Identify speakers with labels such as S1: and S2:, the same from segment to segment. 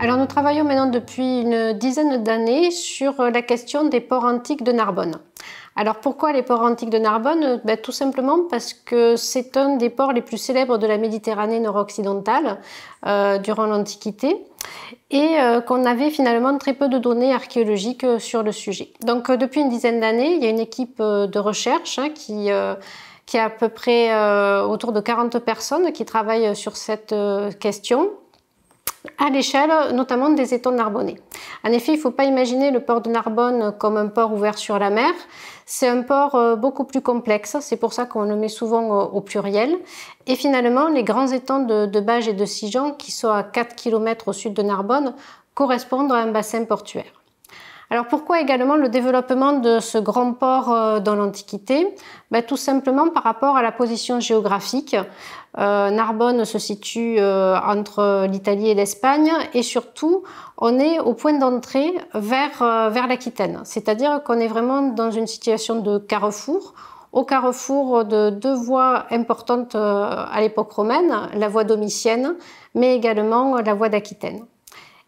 S1: Alors nous travaillons maintenant depuis une dizaine d'années sur la question des ports antiques de Narbonne. Alors pourquoi les ports antiques de Narbonne ben, Tout simplement parce que c'est un des ports les plus célèbres de la Méditerranée nord-occidentale euh, durant l'Antiquité et euh, qu'on avait finalement très peu de données archéologiques euh, sur le sujet. Donc depuis une dizaine d'années, il y a une équipe de recherche hein, qui... qui a à peu près autour de 40 personnes qui travaillent sur cette question à l'échelle notamment des étangs narbonnais. En effet, il ne faut pas imaginer le port de Narbonne comme un port ouvert sur la mer. C'est un port euh, beaucoup plus complexe, c'est pour ça qu'on le met souvent au pluriel. Et finalement, les grands étangs de, de Bages et de Sijan, qui sont à 4 km au sud de Narbonne, correspondent à un bassin portuaire. Alors pourquoi également le développement de ce grand port euh, dans l'Antiquité ben, Tout simplement par rapport à la position géographique. Euh, Narbonne se situe euh, entre l'Italie et l'Espagne et surtout on est au point d'entrée vers, vers l'Aquitaine, c'est-à-dire qu'on est vraiment dans une situation de carrefour au carrefour de deux voies importantes à l'époque romaine, la voie domitienne, mais également la voie d'Aquitaine.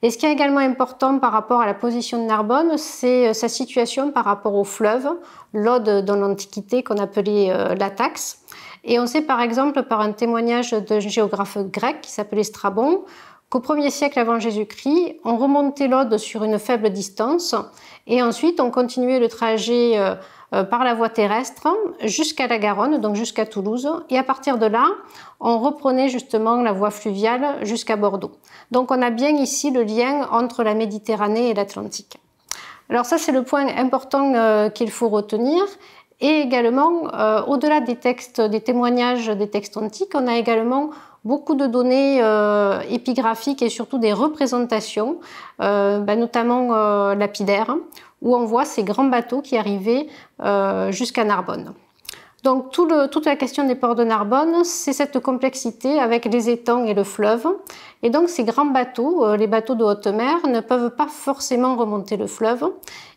S1: Et ce qui est également important par rapport à la position de Narbonne, c'est euh, sa situation par rapport au fleuve, l'Aude dans l'Antiquité qu'on appelait euh, la Taxe. Et on sait par exemple par un témoignage d'un géographe grec qui s'appelait Strabon qu'au 1er siècle avant Jésus-Christ, on remontait l'Aude sur une faible distance et ensuite on continuait le trajet euh, euh, par la voie terrestre jusqu'à la Garonne, donc jusqu'à Toulouse. Et à partir de là, on reprenait justement la voie fluviale jusqu'à Bordeaux. Donc on a bien ici le lien entre la Méditerranée et l'Atlantique. Alors ça, c'est le point important euh, qu'il faut retenir. Et également, euh, au-delà des textes, des témoignages des textes antiques, on a également beaucoup de données euh, épigraphiques et surtout des représentations, euh, bah, notamment lapidaires, où on voit ces grands bateaux qui arrivaient jusqu'à Narbonne. Donc toute la question des ports de Narbonne, c'est cette complexité avec les étangs et le fleuve. Et donc ces grands bateaux, euh, les bateaux de haute mer, ne peuvent pas forcément remonter le fleuve.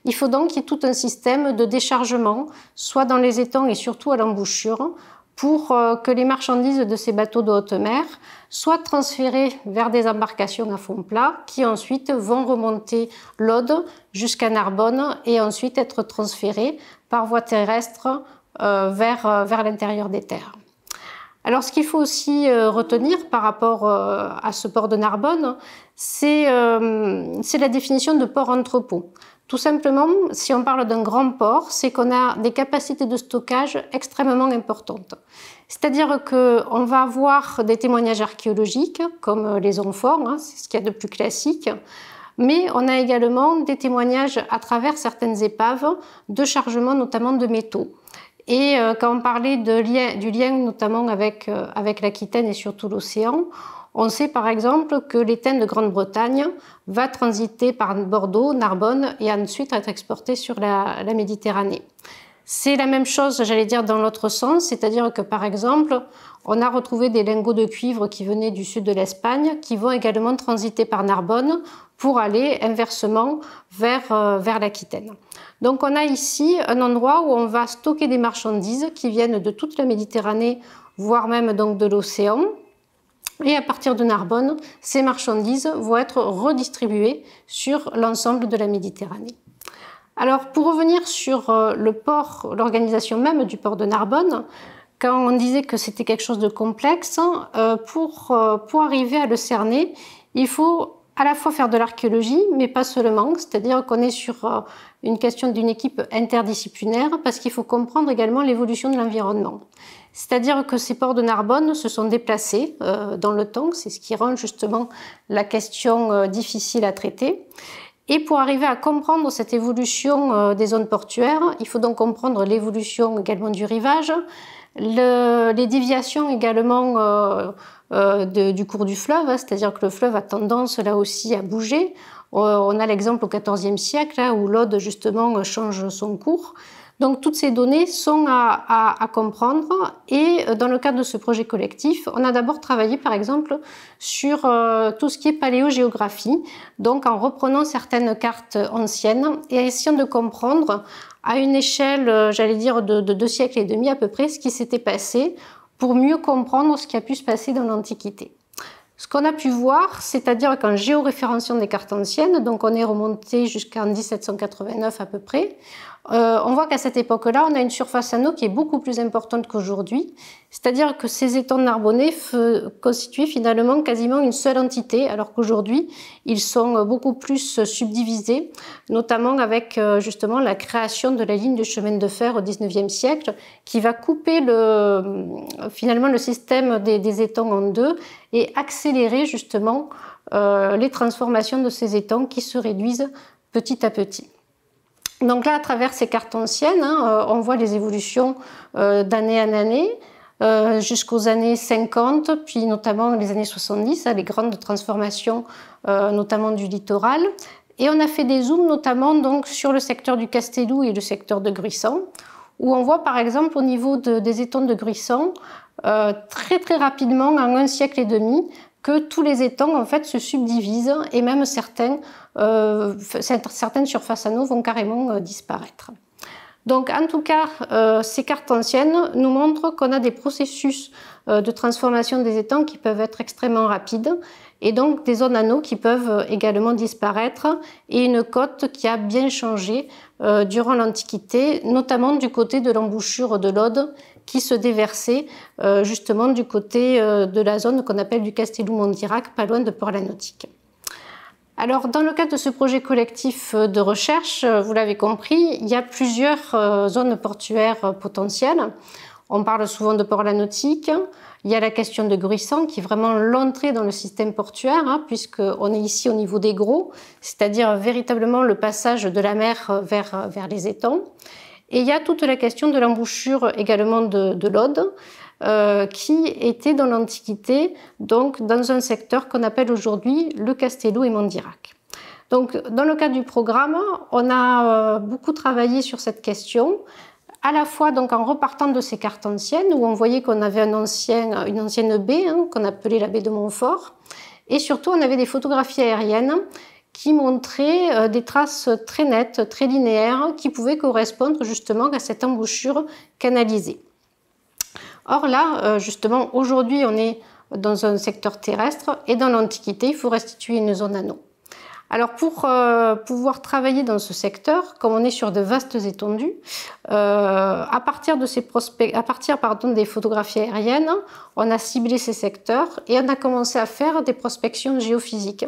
S1: Il faut donc qu'il y ait tout un système de déchargement, soit dans les étangs et surtout à l'embouchure, pour euh, que les marchandises de ces bateaux de haute mer soient transférées vers des embarcations à fond plat qui ensuite vont remonter l'Aude jusqu'à Narbonne et ensuite être transférées par voie terrestre euh, euh, vers, l'intérieur des terres. Alors, ce qu'il faut aussi euh, retenir par rapport à ce port de Narbonne, c'est la définition de port-entrepôt. Tout simplement, si on parle d'un grand port, c'est qu'on a des capacités de stockage extrêmement importantes. C'est-à-dire qu'on va avoir des témoignages archéologiques, comme les amphores, hein, c'est ce qu'il y a de plus classique, mais on a également des témoignages à travers certaines épaves de chargement notamment de métaux. Et euh, quand on parlait du lien notamment euh, avec, l'Aquitaine et surtout l'océan, on sait par exemple que l'étain de Grande-Bretagne va transiter par Bordeaux, Narbonne et ensuite être exporté sur la Méditerranée. C'est la même chose, j'allais dire, dans l'autre sens, c'est-à-dire que par exemple, on a retrouvé des lingots de cuivre qui venaient du sud de l'Espagne, qui vont également transiter par Narbonne pour aller inversement vers, euh, vers l'Aquitaine. Donc on a ici un endroit où on va stocker des marchandises qui viennent de toute la Méditerranée, voire même donc de l'océan. Et à partir de Narbonne, ces marchandises vont être redistribuées sur l'ensemble de la Méditerranée. Alors, pour revenir sur euh, le port, l'organisation même du port de Narbonne, quand on disait que c'était quelque chose de complexe, hein, euh, pour, euh, pour arriver à le cerner, il faut à la fois faire de l'archéologie, mais pas seulement, c'est-à-dire qu'on est sur une question d'une équipe interdisciplinaire, parce qu'il faut comprendre également l'évolution de l'environnement. C'est-à-dire que ces ports de Narbonne se sont déplacés dans le temps, c'est ce qui rend justement la question difficile à traiter. Et pour arriver à comprendre cette évolution euh, des zones portuaires, il faut donc comprendre l'évolution également du rivage, les déviations également euh, euh, du cours du fleuve, hein, c'est-à-dire que le fleuve a tendance là aussi à bouger. On a l'exemple au XIVe siècle hein, où l'Aude justement change son cours. Donc toutes ces données sont à, comprendre et euh, dans le cadre de ce projet collectif, on a d'abord travaillé par exemple sur euh, tout ce qui est paléogéographie, donc en reprenant certaines cartes anciennes et essayant de comprendre à une échelle, euh, j'allais dire, de, de deux siècles et demi à peu près, ce qui s'était passé pour mieux comprendre ce qui a pu se passer dans l'Antiquité. Ce qu'on a pu voir, c'est-à-dire qu'en géoréférenciant des cartes anciennes, donc on est remonté jusqu'en 1789 à peu près, euh, on voit qu'à cette époque-là, on a une surface à eau qui est beaucoup plus importante qu'aujourd'hui. C'est-à-dire que ces étangs narbonnais constituent finalement quasiment une seule entité, alors qu'aujourd'hui, ils sont beaucoup plus subdivisés, notamment avec euh, justement la création de la ligne de chemin de fer au XIXe siècle, qui va couper le, finalement le système des, étangs en deux et accélérer justement euh, les transformations de ces étangs qui se réduisent petit à petit. Donc là, à travers ces cartes anciennes, hein, euh, on voit les évolutions euh, d'année en année. Euh, jusqu'aux années 50, puis notamment les années 70, hein, les grandes transformations, notamment du littoral. Et on a fait des zooms notamment donc, sur le secteur du Castellou et le secteur de Grisson, où on voit par exemple au niveau des étangs de Grisson, très très rapidement, en un siècle et demi, que tous les étangs en fait se subdivisent et même euh, certaines, surfaces anneaux vont carrément euh, disparaître. Donc en tout cas, euh, ces cartes anciennes nous montrent qu'on a des processus de transformation des étangs qui peuvent être extrêmement rapides et donc des zones anneaux qui peuvent également disparaître et une côte qui a bien changé durant l'Antiquité, notamment du côté de l'embouchure de l'Aude qui se déversaient euh, justement du côté euh, de la zone qu'on appelle du Castellum-Montirac, pas loin de Port-la-Nautique. Alors, dans le cadre de ce projet collectif euh, de recherche, vous l'avez compris, il y a plusieurs zones portuaires potentielles. On parle souvent de port la nautique. Il y a la question de Gruissan, qui est vraiment l'entrée dans le système portuaire, hein, puisqu'on est ici au niveau des gros, c'est-à-dire véritablement le passage de la mer vers, vers les étangs. Et il y a toute la question de l'embouchure également de, l'Aude, euh, qui était dans l'Antiquité, donc dans un secteur qu'on appelle aujourd'hui le Castello et Mondirac. Donc, dans le cadre du programme, on a euh, beaucoup travaillé sur cette question, à la fois donc en repartant de ces cartes anciennes où on voyait qu'on avait une ancienne baie hein, qu'on appelait la baie de Montfort, et surtout on avait des photographies aériennes qui montrait euh, des traces très nettes, très linéaires, qui pouvaient correspondre justement à cette embouchure canalisée. Or là, euh, justement, aujourd'hui, on est dans un secteur terrestre et dans l'Antiquité, il faut restituer une zone anneau. Alors pour euh, pouvoir travailler dans ce secteur, comme on est sur de vastes étendues, à partir, de ces à partir des photographies aériennes, on a ciblé ces secteurs et on a commencé à faire des prospections géophysiques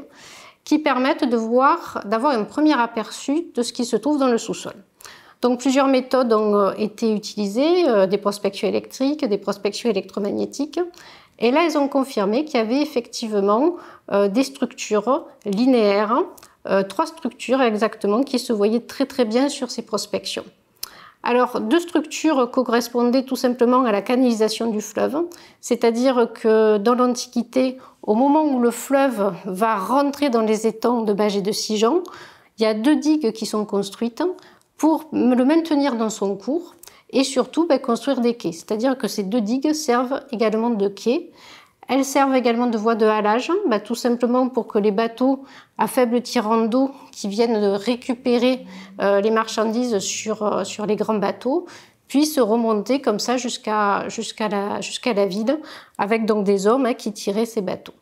S1: qui permettent de voir, d'avoir un premier aperçu de ce qui se trouve dans le sous-sol. Donc plusieurs méthodes ont euh, été utilisées, euh, des prospections électriques, des prospections électromagnétiques. Et là, elles ont confirmé qu'il y avait effectivement euh, des structures linéaires, trois structures exactement, qui se voyaient très très bien sur ces prospections. Alors, deux structures correspondaient tout simplement à la canalisation du fleuve, c'est-à-dire que dans l'Antiquité, au moment où le fleuve va rentrer dans les étangs de Bages et de Sigean, il y a deux digues qui sont construites pour le maintenir dans son cours et surtout ben, construire des quais. C'est-à-dire que ces deux digues servent également de quais. Elles servent également de voie de halage, ben, tout simplement pour que les bateaux à faible tirant d'eau qui viennent récupérer euh, les marchandises euh, sur les grands bateaux puis se remonter comme ça jusqu'à jusqu'à la, jusqu'à la ville, avec donc des hommes hein, qui tiraient ces bateaux.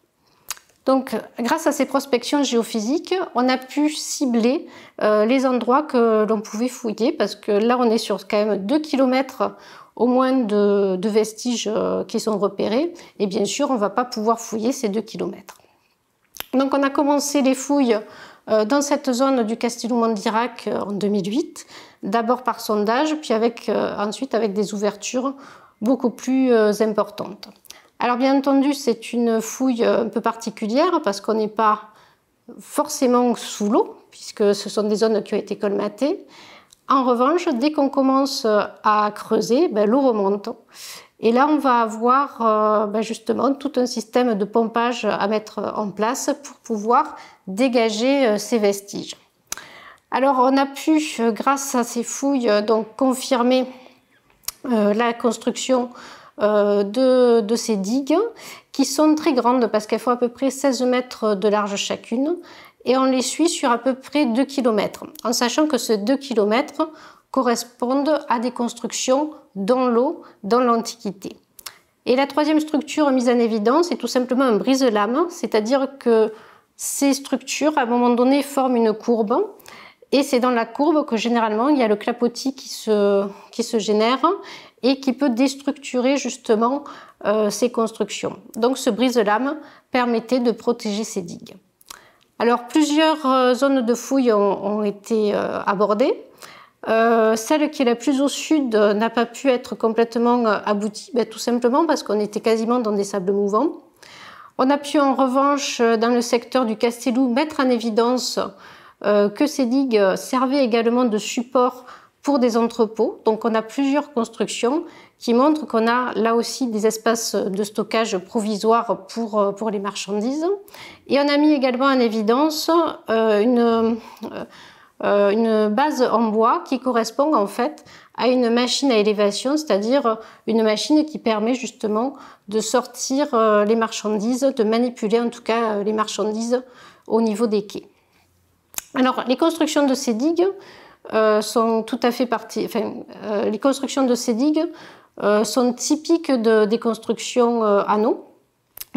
S1: Donc, grâce à ces prospections géophysiques, on a pu cibler euh, les endroits que l'on pouvait fouiller, parce que là, on est sur quand même 2 km au moins de, vestiges euh, qui sont repérés, et bien sûr, on ne va pas pouvoir fouiller ces 2 km. Donc, on a commencé les fouilles euh, dans cette zone du castilou d'Irak euh, en 2008, d'abord par sondage, puis euh, ensuite avec des ouvertures beaucoup plus importantes. Alors bien entendu, c'est une fouille un peu particulière parce qu'on n'est pas forcément sous l'eau, puisque ce sont des zones qui ont été colmatées. En revanche, dès qu'on commence à creuser, ben, l'eau remonte. Et là, on va avoir euh, ben, justement tout un système de pompage à mettre en place pour pouvoir dégager euh, ces vestiges. Alors, on a pu, euh, grâce à ces fouilles, donc confirmer la construction de, de, ces digues qui sont très grandes parce qu'elles font à peu près 16 mètres de large chacune et on les suit sur à peu près 2 km en sachant que ces 2 km correspondent à des constructions dans l'eau dans l'Antiquité. Et la troisième structure mise en évidence est tout simplement un brise-lame, c'est-à-dire que ces structures, à un moment donné, forment une courbe, et c'est dans la courbe que généralement il y a le clapotis qui se, qui se génère et qui peut déstructurer justement euh, ces constructions. Donc ce brise-lame permettait de protéger ces digues. Alors plusieurs euh, zones de fouilles ont, été euh, abordées. Euh, celle qui est la plus au sud euh, n'a pas pu être complètement euh, aboutie, ben, tout simplement parce qu'on était quasiment dans des sables mouvants. On a pu en revanche, dans le secteur du Castellou, mettre en évidence que ces digues servaient également de support pour des entrepôts. Donc on a plusieurs constructions qui montrent qu'on a là aussi des espaces de stockage provisoires pour, pour les marchandises. Et on a mis également en évidence une euh, une base en bois qui correspond en fait à une machine à élévation, c'est-à-dire euh, une machine qui permet justement de sortir euh, les marchandises, de manipuler en tout cas les marchandises au niveau des quais. Alors les constructions de ces digues sont tout à fait parties. Enfin, les constructions de ces digues sont typiques des constructions anneaux,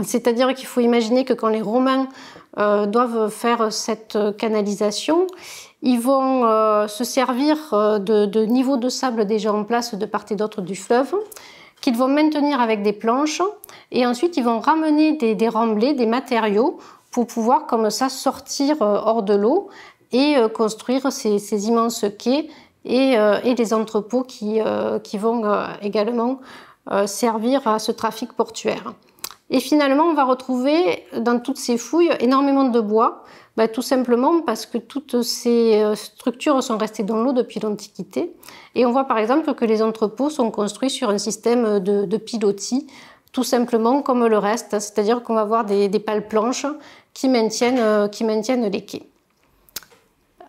S1: c'est-à-dire qu'il faut imaginer que quand les Romains doivent faire cette canalisation, ils vont euh, se servir euh, de, niveaux de sable déjà en place de part et d'autre du fleuve, qu'ils vont maintenir avec des planches, et ensuite ils vont ramener des, des des matériaux, pour pouvoir comme ça sortir euh, hors de l'eau et construire ces, immenses quais et, des entrepôts qui vont également servir à ce trafic portuaire. Et finalement, on va retrouver dans toutes ces fouilles énormément de bois, bah, tout simplement parce que toutes ces euh, structures sont restées dans l'eau depuis l'Antiquité. Et on voit par exemple que les entrepôts sont construits sur un système de, pilotis, tout simplement comme le reste, c'est-à-dire qu'on va avoir des, pales planches qui maintiennent, euh, qui maintiennent les quais.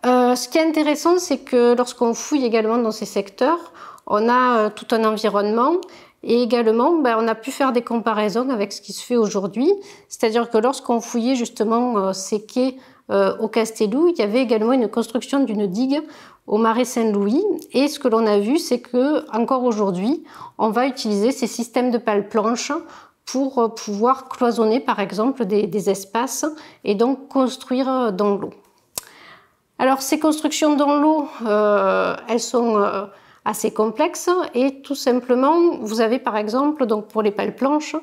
S1: Euh, ce qui est intéressant, c'est que lorsqu'on fouille également dans ces secteurs, on a tout un environnement et également, ben, on a pu faire des comparaisons avec ce qui se fait aujourd'hui. C'est-à-dire que lorsqu'on fouillait justement ces quais euh, au Castellou, il y avait également une construction d'une digue au marais Saint-Louis. Et ce que l'on a vu, c'est que encore aujourd'hui, on va utiliser ces systèmes de pales planches pour euh, pouvoir cloisonner, par exemple, des, espaces et donc construire euh, dans l'eau. Alors ces constructions dans l'eau, elles sont assez complexe et tout simplement, vous avez par exemple, donc pour les pales planches,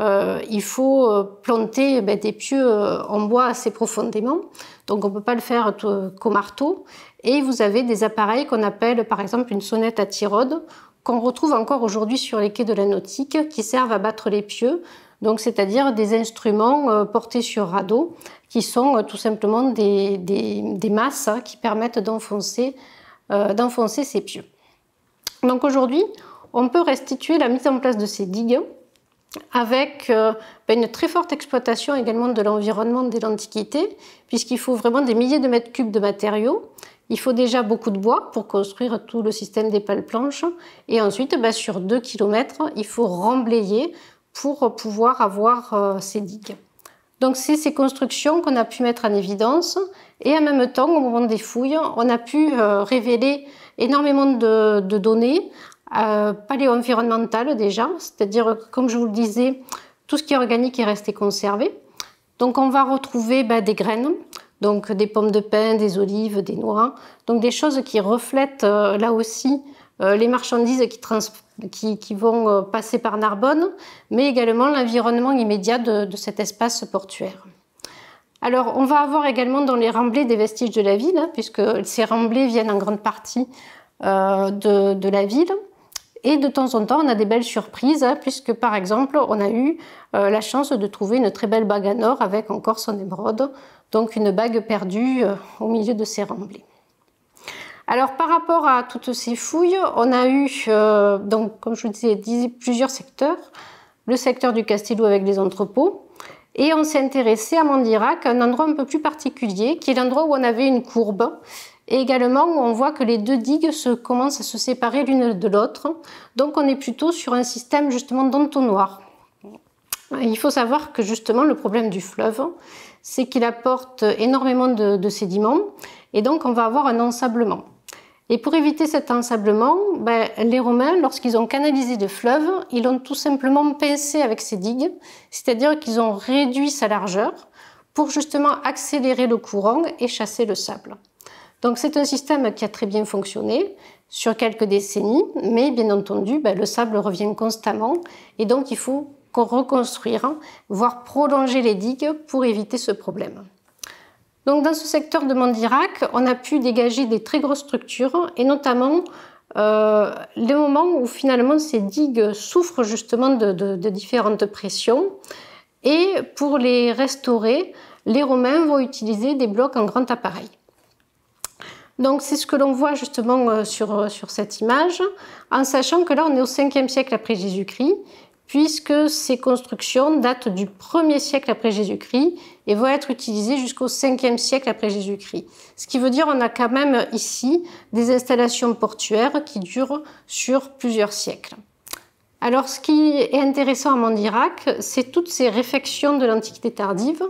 S1: euh, il faut euh, planter eh ben, des pieux euh, en bois assez profondément, donc on ne peut pas le faire qu'au marteau. Et vous avez des appareils qu'on appelle par exemple une sonnette à tirode, qu'on retrouve encore aujourd'hui sur les quais de la nautique, qui servent à battre les pieux, donc c'est-à-dire des instruments portés sur radeau, qui sont tout simplement des, des, masses hein, qui permettent d'enfoncer d'enfoncer ces pieux. Donc aujourd'hui, on peut restituer la mise en place de ces digues avec euh, ben, une très forte exploitation également de l'environnement dès l'Antiquité, puisqu'il faut vraiment des milliers de mètres cubes de matériaux. Il faut déjà beaucoup de bois pour construire tout le système des pales planches. Et ensuite, ben, sur 2 km, il faut remblayer pour pouvoir avoir euh, ces digues. Donc c'est ces constructions qu'on a pu mettre en évidence. Et en même temps, au moment des fouilles, on a pu euh, révéler énormément de, de données euh, paléo-environnementales déjà, c'est-à-dire, comme je vous le disais, tout ce qui est organique est resté conservé. Donc on va retrouver bah, des graines, donc des pommes de pin, des olives, des noix, donc des choses qui reflètent euh, là aussi euh, les marchandises qui, qui, vont euh, passer par Narbonne, mais également l'environnement immédiat de cet espace portuaire. Alors, on va avoir également dans les remblais des vestiges de la ville, hein, puisque ces remblais viennent en grande partie euh, de, la ville. Et de temps en temps, on a des belles surprises, hein, puisque par exemple, on a eu euh, la chance de trouver une très belle bague en or avec encore son émeraude, donc une bague perdue euh, au milieu de ces remblais. Alors par rapport à toutes ces fouilles, on a eu, donc, comme je vous disais, plusieurs secteurs. Le secteur du Castillo avec les entrepôts, et on s'est intéressé à Mandirac, un endroit un peu plus particulier, qui est l'endroit où on avait une courbe. Et également, où on voit que les deux digues se, commencent à se séparer l'une de l'autre. Donc, on est plutôt sur un système justement d'entonnoir. Il faut savoir que justement, le problème du fleuve, c'est qu'il apporte énormément de, de sédiments. Et donc, on va avoir un ensablement. Et pour éviter cet ensablement, ben, les Romains, lorsqu'ils ont canalisé des fleuves, ils l'ont tout simplement pincé avec ces digues, c'est-à-dire qu'ils ont réduit sa largeur pour justement accélérer le courant et chasser le sable. Donc c'est un système qui a très bien fonctionné sur quelques décennies, mais bien entendu, ben, le sable revient constamment et donc il faut reconstruire, voire prolonger les digues pour éviter ce problème. Donc dans ce secteur de Mandirac, on a pu dégager des très grosses structures et notamment euh, les moments où finalement ces digues souffrent justement de, différentes pressions. Et pour les restaurer, les Romains vont utiliser des blocs en grand appareil. Donc c'est ce que l'on voit justement euh, sur, euh, sur cette image, en sachant que là on est au 5e siècle après Jésus-Christ puisque ces constructions datent du 1er siècle après Jésus-Christ et vont être utilisées jusqu'au 5e siècle après Jésus-Christ. Ce qui veut dire qu'on a quand même ici des installations portuaires qui durent sur plusieurs siècles. Alors ce qui est intéressant à Mandirac, c'est toutes ces réfections de l'Antiquité tardive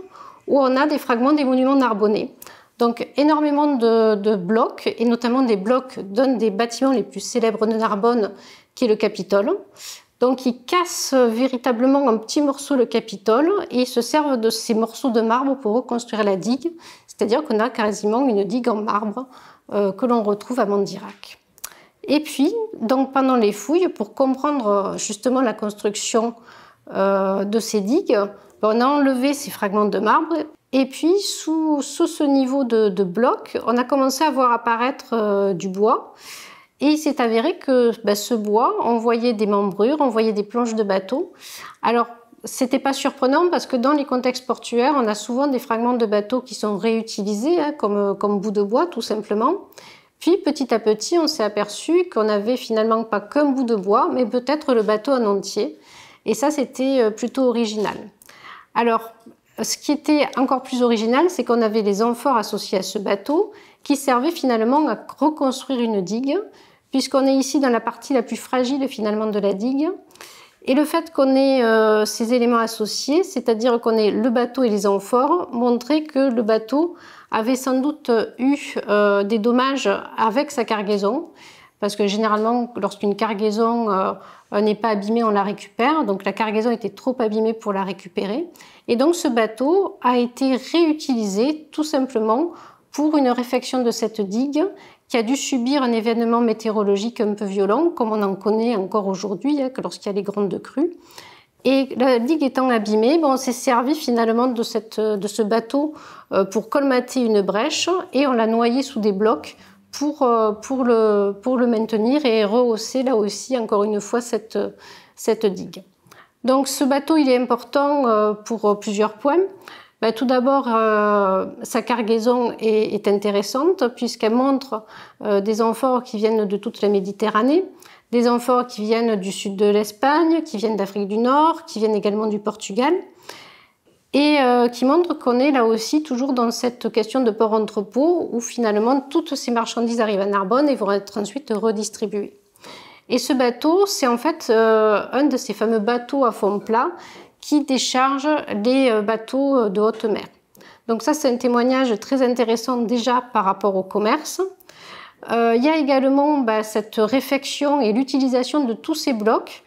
S1: où on a des fragments des monuments narbonnais. Donc énormément de, de, blocs, et notamment des blocs d'un des bâtiments les plus célèbres de Narbonne, qui est le Capitole, donc ils cassent véritablement en petits morceaux le Capitole et se servent de ces morceaux de marbre pour reconstruire la digue, c'est-à-dire qu'on a quasiment une digue en marbre euh, que l'on retrouve à Mandirac. Et puis, donc pendant les fouilles, pour comprendre euh, justement la construction euh, de ces digues, on a enlevé ces fragments de marbre et puis, sous, ce niveau de, bloc, on a commencé à voir apparaître du bois. Et il s'est avéré que bah, ce bois envoyait des membrures, voyait des planches de bateaux. Alors, c'était pas surprenant parce que dans les contextes portuaires, on a souvent des fragments de bateaux qui sont réutilisés hein, comme, comme bout de bois, tout simplement. Puis petit à petit, on s'est aperçu qu'on n'avait finalement pas qu'un bout de bois, mais peut-être le bateau en entier. Et ça, c'était euh, plutôt original. Alors, ce qui était encore plus original, c'est qu'on avait les amphores associés à ce bateau qui servaient finalement à reconstruire une digue puisqu'on est ici dans la partie la plus fragile finalement de la digue. Et le fait qu'on ait euh, ces éléments associés, c'est-à-dire qu'on ait le bateau et les amphores, montrait que le bateau avait sans doute eu euh, des dommages avec sa cargaison, parce que généralement, lorsqu'une cargaison euh, n'est pas abîmée, on la récupère. Donc la cargaison était trop abîmée pour la récupérer. Et donc ce bateau a été réutilisé tout simplement pour une réfection de cette digue qui a dû subir un événement météorologique un peu violent, comme on en connaît encore aujourd'hui, hein, lorsqu'il y a les grandes crues. Et la digue étant abîmée, on s'est servi finalement de, de ce bateau euh, pour colmater une brèche et on l'a noyé sous des blocs pour, euh, pour, le, pour le maintenir et rehausser là aussi encore une fois cette, cette digue. Donc ce bateau, il est important euh, pour plusieurs points. Ben, tout d'abord, euh, sa cargaison est, intéressante puisqu'elle montre euh, des amphores qui viennent de toute la Méditerranée, des amphores qui viennent du sud de l'Espagne, qui viennent d'Afrique du Nord, qui viennent également du Portugal, et euh, qui montre qu'on est là aussi toujours dans cette question de port-entrepôt où finalement toutes ces marchandises arrivent à Narbonne et vont être ensuite redistribuées. Et ce bateau, c'est en fait un de ces fameux bateaux à fond plat qui décharge les euh, bateaux euh, de haute mer. Donc ça, c'est un témoignage très intéressant déjà par rapport au commerce. Euh, il y a également bah, cette réfection et l'utilisation de tous ces blocs,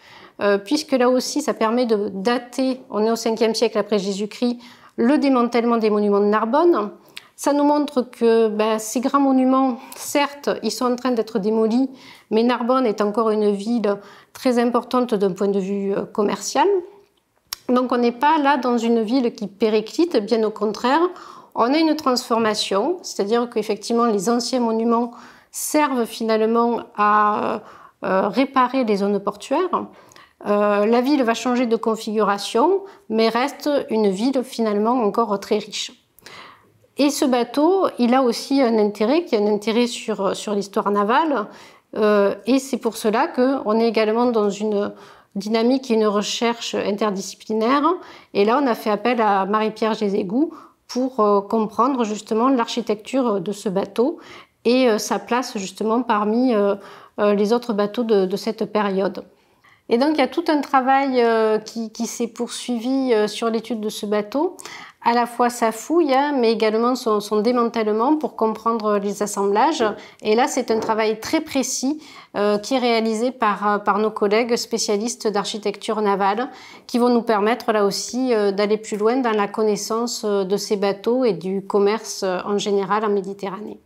S1: puisque là aussi, ça permet de dater, on est au 5e siècle après Jésus-Christ, le démantèlement des monuments de Narbonne. Ça nous montre que bah, ces grands monuments, certes, ils sont en train d'être démolis, mais Narbonne est encore une ville très importante d'un point de vue commercial. Donc on n'est pas là dans une ville qui périclite, bien au contraire, on a une transformation, c'est-à-dire qu'effectivement les anciens monuments servent finalement à euh, euh, réparer les zones portuaires. Euh, la ville va changer de configuration, mais reste une ville finalement encore très riche. Et ce bateau, il a aussi un intérêt, qui est un intérêt sur, sur l'histoire navale, et c'est pour cela qu'on est également dans une, dynamique et une recherche interdisciplinaire. Et là, on a fait appel à Marie-Pierre Gézégou pour euh, comprendre justement l'architecture de ce bateau et euh, sa place justement parmi euh, les autres bateaux de, cette période. Et donc il y a tout un travail qui, qui s'est poursuivi sur l'étude de ce bateau à la fois sa fouille, hein, mais également son, démantèlement pour comprendre les assemblages. Et là, c'est un travail très précis euh, qui est réalisé par, euh, par nos collègues spécialistes d'architecture navale, qui vont nous permettre là aussi euh, d'aller plus loin dans la connaissance de ces bateaux et du commerce en général en Méditerranée.